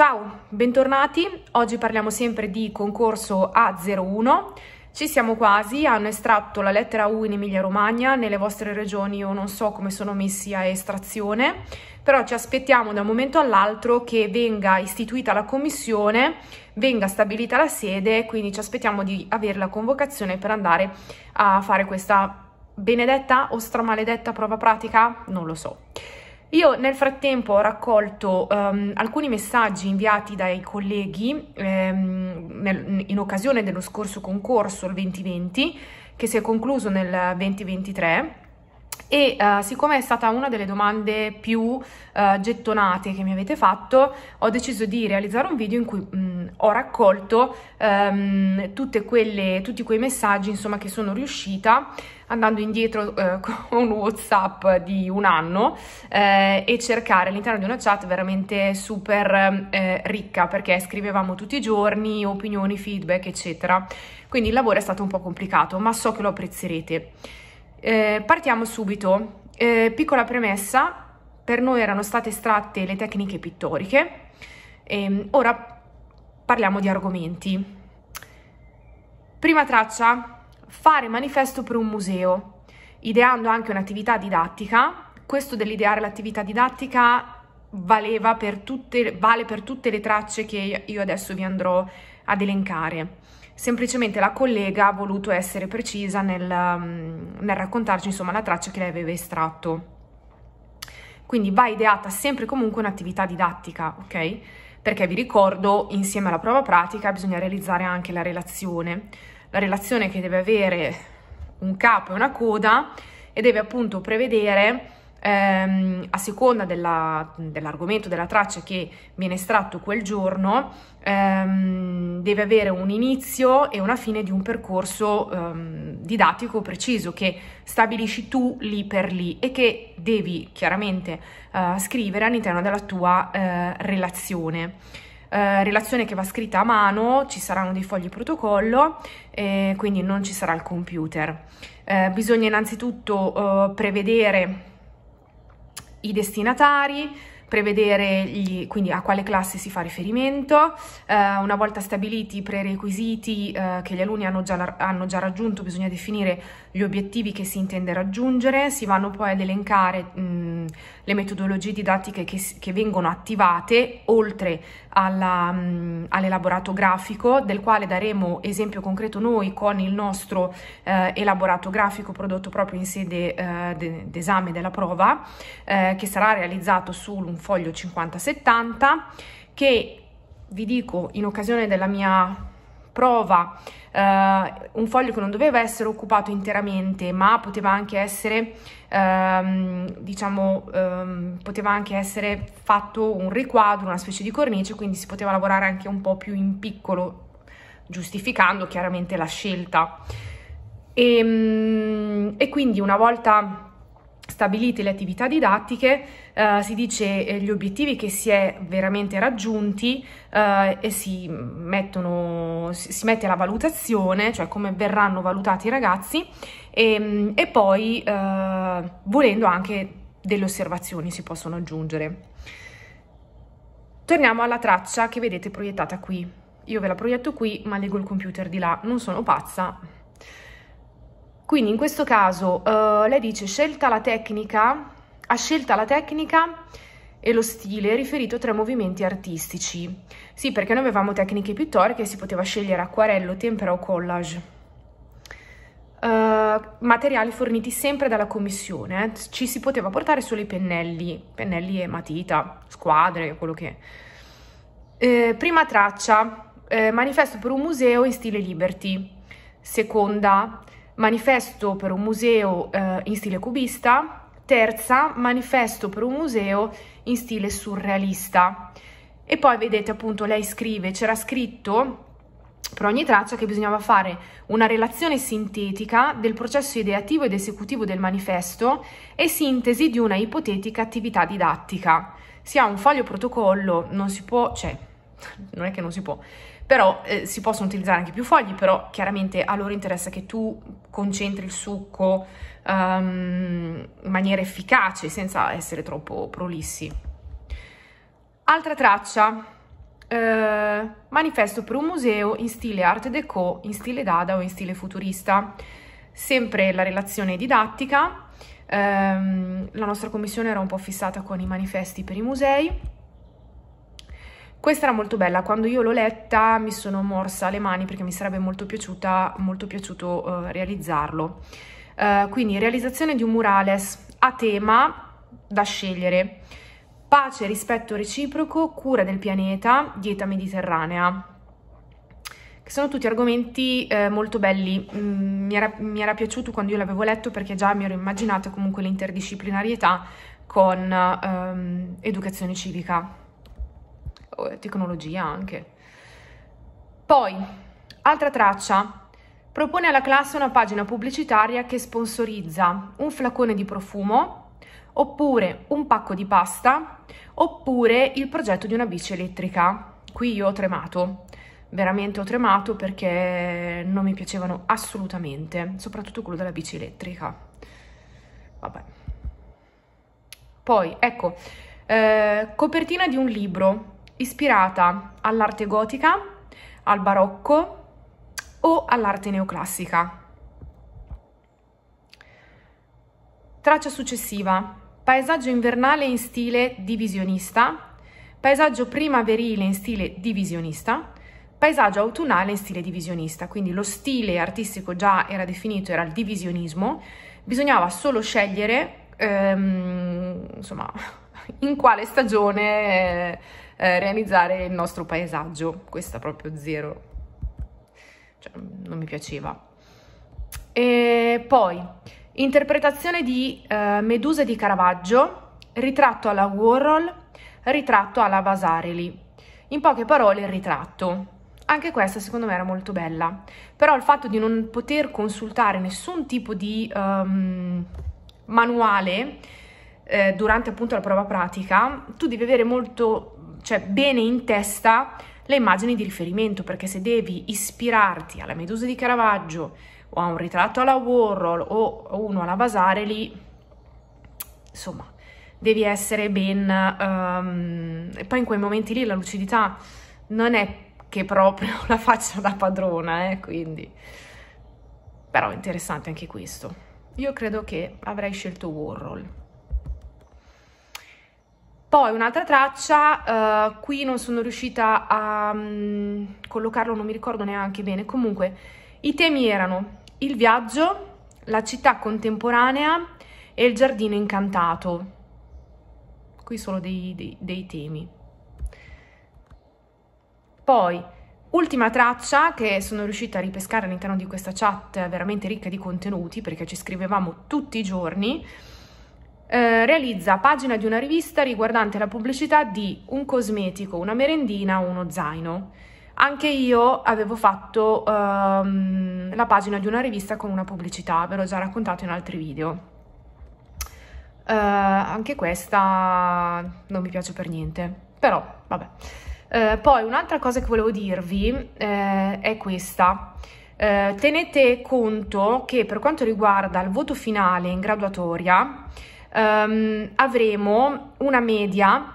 Ciao, bentornati. Oggi parliamo sempre di concorso A01. Ci siamo quasi, hanno estratto la lettera U in Emilia-Romagna, nelle vostre regioni io non so come sono messi a estrazione, però ci aspettiamo da un momento all'altro che venga istituita la commissione, venga stabilita la sede, quindi ci aspettiamo di avere la convocazione per andare a fare questa benedetta o stramaledetta prova pratica, non lo so. Io nel frattempo ho raccolto um, alcuni messaggi inviati dai colleghi um, nel, in occasione dello scorso concorso, il 2020, che si è concluso nel 2023 e uh, siccome è stata una delle domande più uh, gettonate che mi avete fatto, ho deciso di realizzare un video in cui mh, ho raccolto ehm, tutte quelle, tutti quei messaggi insomma, che sono riuscita andando indietro eh, con whatsapp di un anno eh, e cercare all'interno di una chat veramente super eh, ricca perché scrivevamo tutti i giorni opinioni, feedback eccetera quindi il lavoro è stato un po' complicato ma so che lo apprezzerete eh, partiamo subito eh, piccola premessa per noi erano state estratte le tecniche pittoriche e, ehm, ora parliamo di argomenti. Prima traccia, fare manifesto per un museo, ideando anche un'attività didattica. Questo dell'ideare l'attività didattica valeva per tutte, vale per tutte le tracce che io adesso vi andrò ad elencare. Semplicemente la collega ha voluto essere precisa nel, mm, nel raccontarci insomma la traccia che lei aveva estratto. Quindi va ideata sempre comunque un'attività didattica, ok? perché vi ricordo insieme alla prova pratica bisogna realizzare anche la relazione, la relazione che deve avere un capo e una coda e deve appunto prevedere ehm, a seconda dell'argomento, della traccia che viene estratto quel giorno, ehm, deve avere un inizio e una fine di un percorso ehm, didattico preciso che stabilisci tu lì per lì e che devi chiaramente eh, scrivere all'interno della tua eh, relazione. Eh, relazione che va scritta a mano, ci saranno dei fogli protocollo, eh, quindi non ci sarà il computer. Eh, bisogna innanzitutto eh, prevedere i destinatari, prevedere gli, quindi a quale classe si fa riferimento, eh, una volta stabiliti i prerequisiti eh, che gli alunni hanno già, hanno già, raggiunto bisogna definire gli obiettivi che si intende raggiungere, si vanno poi ad elencare mh, mm, le metodologie didattiche che, che vengono attivate oltre mm, all'elaborato grafico del quale daremo esempio concreto noi con il nostro eh, elaborato grafico prodotto proprio in sede eh, d'esame della prova eh, che sarà realizzato su un foglio 50-70 che vi dico in occasione della mia prova eh, un foglio che non doveva essere occupato interamente ma poteva anche essere ehm, diciamo ehm, poteva anche essere fatto un riquadro una specie di cornice quindi si poteva lavorare anche un po' più in piccolo giustificando chiaramente la scelta e, ehm, e quindi una volta stabilite le attività didattiche eh, si dice eh, gli obiettivi che si è veramente raggiunti uh, e si, mettono, si, si mette la valutazione, cioè come verranno valutati i ragazzi e, ehm, e poi uh, volendo anche delle osservazioni si possono aggiungere. Torniamo alla traccia che vedete proiettata qui. Io ve la proietto qui, ma leggo il computer di là, non sono pazza. Quindi in questo caso uh, lei dice scelta la tecnica ha scelta la tecnica e lo stile riferito tra movimenti artistici. Sì, perché noi avevamo tecniche pittoriche, si poteva scegliere acquarello, tempera o collage. Uh, materiali forniti sempre dalla commissione, eh. ci si poteva portare solo i pennelli, pennelli e matita, squadre, quello che... Eh, prima traccia, eh, manifesto per un museo in stile Liberty. Seconda, manifesto per un museo eh, in stile cubista terza manifesto per un museo in stile surrealista. E poi vedete appunto lei scrive, c'era scritto per ogni traccia che bisognava fare una relazione sintetica del processo ideativo ed esecutivo del manifesto e sintesi di una ipotetica attività didattica. Si ha un foglio protocollo, non si può, cioè, non è che non si può, però eh, si possono utilizzare anche più fogli, però chiaramente a loro interessa che tu concentri il succo um, in maniera efficace, senza essere troppo prolissi. Altra traccia, eh, manifesto per un museo in stile art déco, in stile dada o in stile futurista. Sempre la relazione didattica, ehm, la nostra commissione era un po' fissata con i manifesti per i musei, questa era molto bella, quando io l'ho letta mi sono morsa le mani perché mi sarebbe molto, piaciuta, molto piaciuto uh, realizzarlo. Uh, quindi realizzazione di un murales a tema da scegliere, pace, rispetto reciproco, cura del pianeta, dieta mediterranea che sono tutti argomenti eh, molto belli, mm, mi, era, mi, era, piaciuto quando io l'avevo letto perché già mi ero immaginata comunque l'interdisciplinarietà con ehm, educazione civica, tecnologia anche. Poi, altra traccia, propone alla classe una pagina pubblicitaria che sponsorizza un flacone di profumo, oppure un pacco di pasta, oppure il progetto di una bici elettrica. Qui io ho tremato, veramente ho tremato perché non mi piacevano assolutamente, soprattutto quello della bici elettrica. Vabbè. Poi, ecco, eh, copertina di un libro, ispirata all'arte gotica, al barocco o all'arte neoclassica. Traccia successiva, paesaggio invernale in stile divisionista, paesaggio primaverile in stile divisionista, paesaggio autunnale in stile divisionista, quindi lo stile artistico già era definito, era il divisionismo, bisognava solo scegliere, ehm, insomma, in quale stagione eh, eh, realizzare il nostro paesaggio. Questa proprio zero, cioè, non mi piaceva. E poi, interpretazione di eh, Medusa di Caravaggio, ritratto alla Warhol, ritratto alla Vasarely. In poche parole, il ritratto. Anche questa secondo me era molto bella, però il fatto di non poter consultare nessun tipo di um, manuale eh, durante appunto la prova pratica, tu devi avere molto, cioè bene in testa le immagini di riferimento, perché se devi ispirarti alla Medusa di Caravaggio o a un ritratto alla Warhol o uno alla Vasarely, insomma, devi essere ben... Um, e poi in quei momenti lì la lucidità non è che proprio la faccia da padrona, eh, quindi... Però interessante anche questo. Io credo che avrei scelto Warhol. Poi un'altra traccia, uh, qui non sono riuscita a um, collocarlo, non mi ricordo neanche bene, comunque i temi erano il viaggio, la città contemporanea e il giardino incantato. Qui sono dei, dei, dei temi. Poi, ultima traccia che sono riuscita a ripescare all'interno di questa chat veramente ricca di contenuti, perché ci scrivevamo tutti i giorni, eh, realizza pagina di una rivista riguardante la pubblicità di un cosmetico, una merendina o uno zaino. Anche io avevo fatto ehm, la pagina di una rivista con una pubblicità, ve l'ho già raccontato in altri video. Uh, anche questa non mi piace per niente, però vabbè. Uh, poi un'altra cosa che volevo dirvi uh, è questa. tenete conto che per quanto riguarda il voto finale in graduatoria, ehm, avremo una media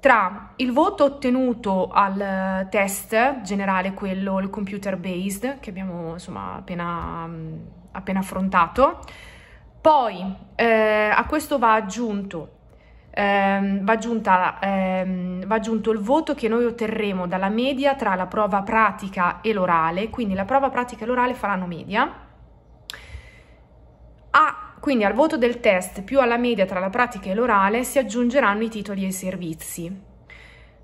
tra il voto ottenuto al test generale, quello il computer based, che abbiamo insomma appena, mm, appena affrontato, poi eh, a questo va aggiunto ehm, va, aggiunta, ehm, va, aggiunto il voto che noi otterremo dalla media tra la prova pratica e l'orale, quindi la prova pratica e l'orale faranno media, quindi al voto del test più alla media tra la pratica e l'orale si aggiungeranno i titoli e i servizi.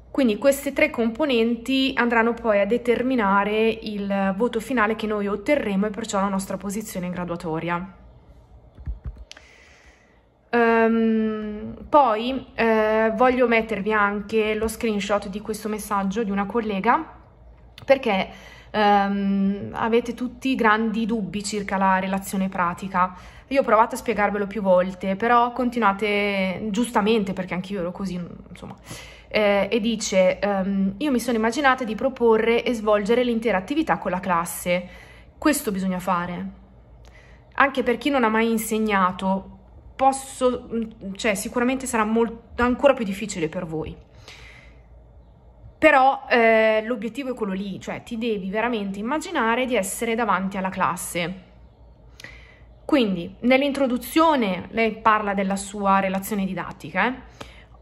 Quindi queste tre componenti andranno poi a determinare il voto finale che noi otterremo e perciò la nostra posizione in graduatoria. Um, poi eh, voglio mettervi anche lo screenshot di questo messaggio di una collega perché um, avete tutti grandi dubbi circa la relazione pratica. Io ho provato a spiegarvelo più volte, però continuate giustamente, perché anch'io ero così, insomma. Eh, e dice, um, io mi sono immaginata di proporre e svolgere l'intera attività con la classe. Questo bisogna fare. Anche per chi non ha mai insegnato, posso, cioè sicuramente sarà molto, ancora più difficile per voi però eh, l'obiettivo è quello lì, cioè ti devi veramente immaginare di essere davanti alla classe. Quindi, nell'introduzione lei parla della sua relazione didattica, eh?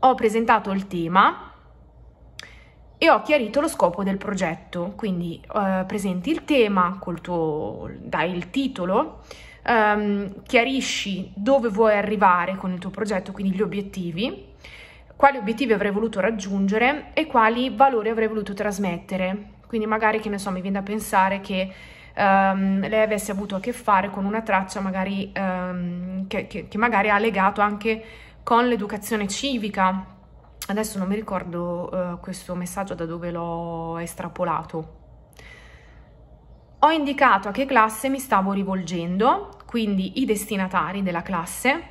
ho presentato il tema e ho chiarito lo scopo del progetto, quindi eh, presenti il tema, tuo, dai il titolo, ehm, chiarisci dove vuoi arrivare con il tuo progetto, quindi gli obiettivi, quali obiettivi avrei voluto raggiungere e quali valori avrei voluto trasmettere. Quindi magari, che ne so, mi viene da pensare che Um, lei avesse avuto a che fare con una traccia magari, um, che, che, che, magari ha legato anche con l'educazione civica. Adesso non mi ricordo uh, questo messaggio da dove l'ho estrapolato. Ho indicato a che classe mi stavo rivolgendo, quindi i destinatari della classe,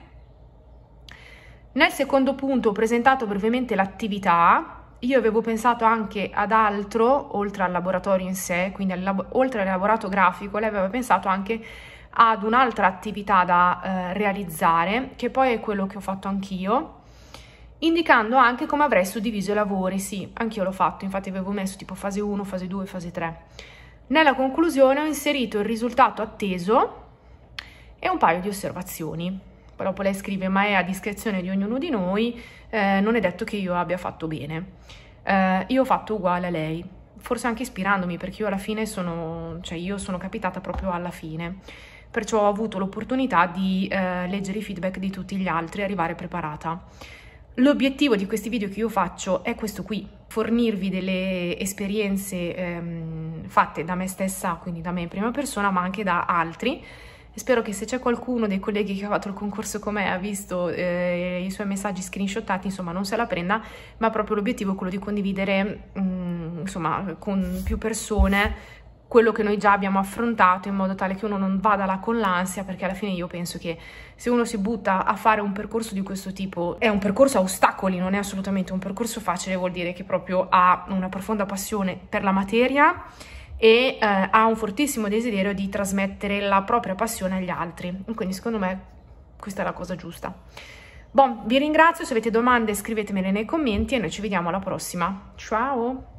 nel secondo punto ho presentato brevemente l'attività, io avevo pensato anche ad altro, oltre al laboratorio in sé, quindi al lab- oltre al laborato grafico, lei aveva pensato anche ad un'altra attività da eh, realizzare, che poi è quello che ho fatto anch'io, indicando anche come avrei suddiviso i lavori. Sì, anch'io l'ho fatto, infatti avevo messo tipo fase 1, fase 2, fase 3. Nella conclusione ho inserito il risultato atteso e un paio di osservazioni proprio lei scrive ma è a discrezione di ognuno di noi, eh, non è detto che io abbia fatto bene. Eh, io ho fatto uguale a lei, forse anche ispirandomi perché io alla fine sono, cioè io sono capitata proprio alla fine, perciò ho avuto l'opportunità di eh, leggere i feedback di tutti gli altri e arrivare preparata. L'obiettivo di questi video che io faccio è questo qui, fornirvi delle esperienze ehm, fatte da me stessa, quindi da me in prima persona, ma anche da altri, spero che se c'è qualcuno dei colleghi che ha fatto il concorso con me ha visto eh, i suoi messaggi screenshotati, insomma non se la prenda, ma proprio l'obiettivo è quello di condividere mh, mm, insomma, con più persone quello che noi già abbiamo affrontato in modo tale che uno non vada là con l'ansia perché alla fine io penso che se uno si butta a fare un percorso di questo tipo è un percorso a ostacoli, non è assolutamente un percorso facile, vuol dire che proprio ha una profonda passione per la materia e eh, ha un fortissimo desiderio di trasmettere la propria passione agli altri. Quindi secondo me questa è la cosa giusta. Bon, vi ringrazio, se avete domande scrivetemele nei commenti e noi ci vediamo alla prossima. Ciao!